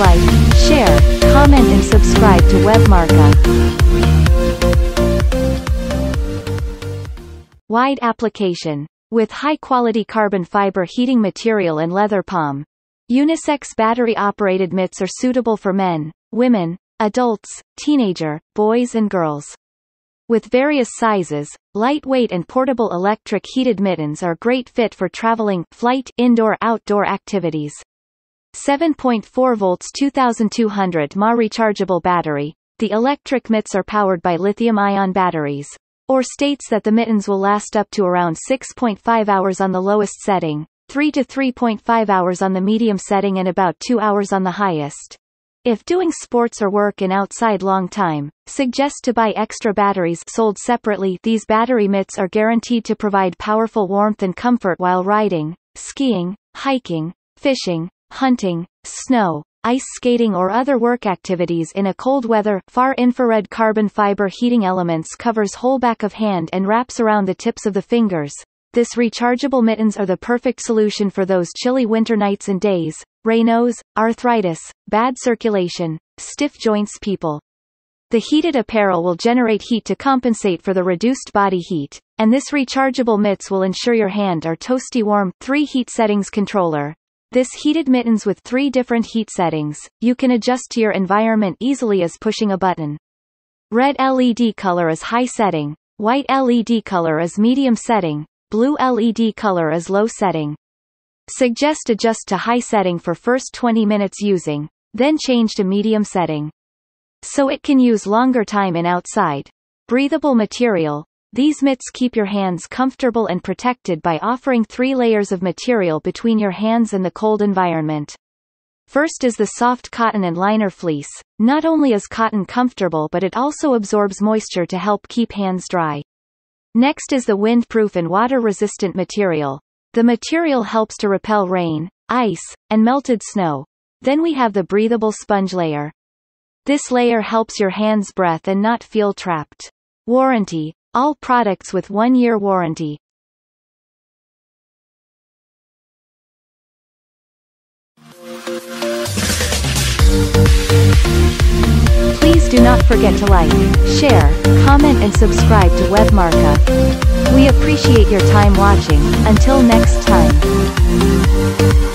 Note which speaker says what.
Speaker 1: like, share,
Speaker 2: comment and subscribe to Webmarka. Wide application. With high-quality carbon fiber heating material and leather palm. Unisex battery-operated mitts are suitable for men, women, adults, teenager, boys and girls. With various sizes, lightweight and portable electric heated mittens are great fit for traveling, flight, indoor-outdoor activities. 7.4 volts 2200 mAh rechargeable battery. The electric mitts are powered by lithium-ion batteries. Or states that the mittens will last up to around 6.5 hours on the lowest setting, 3 to 3.5 hours on the medium setting and about 2 hours on the highest. If doing sports or work in outside long time, suggest to buy extra batteries sold separately. These battery mitts are guaranteed to provide powerful warmth and comfort while riding, skiing, hiking, fishing, hunting, snow, ice skating or other work activities in a cold weather. Far infrared carbon fiber heating elements covers whole back of hand and wraps around the tips of the fingers. This rechargeable mittens are the perfect solution for those chilly winter nights and days, Raynaud's, arthritis, bad circulation, stiff joints people. The heated apparel will generate heat to compensate for the reduced body heat, and this rechargeable mitts will ensure your hand are toasty warm. 3 Heat Settings Controller this heated mittens with three different heat settings, you can adjust to your environment easily as pushing a button. Red LED color is high setting, white LED color is medium setting, blue LED color is low setting. Suggest adjust to high setting for first 20 minutes using, then change to medium setting. So it can use longer time in outside. Breathable material, these mitts keep your hands comfortable and protected by offering three layers of material between your hands and the cold environment. First is the soft cotton and liner fleece. Not only is cotton comfortable but it also absorbs moisture to help keep hands dry. Next is the windproof and water-resistant material. The material helps to repel rain, ice, and melted snow. Then we have the breathable sponge layer. This layer helps your hand's breath and not feel trapped. Warranty all products with one-year warranty.
Speaker 1: Please do not forget to like, share, comment and subscribe to WebMarkup. We appreciate your time watching. Until next time.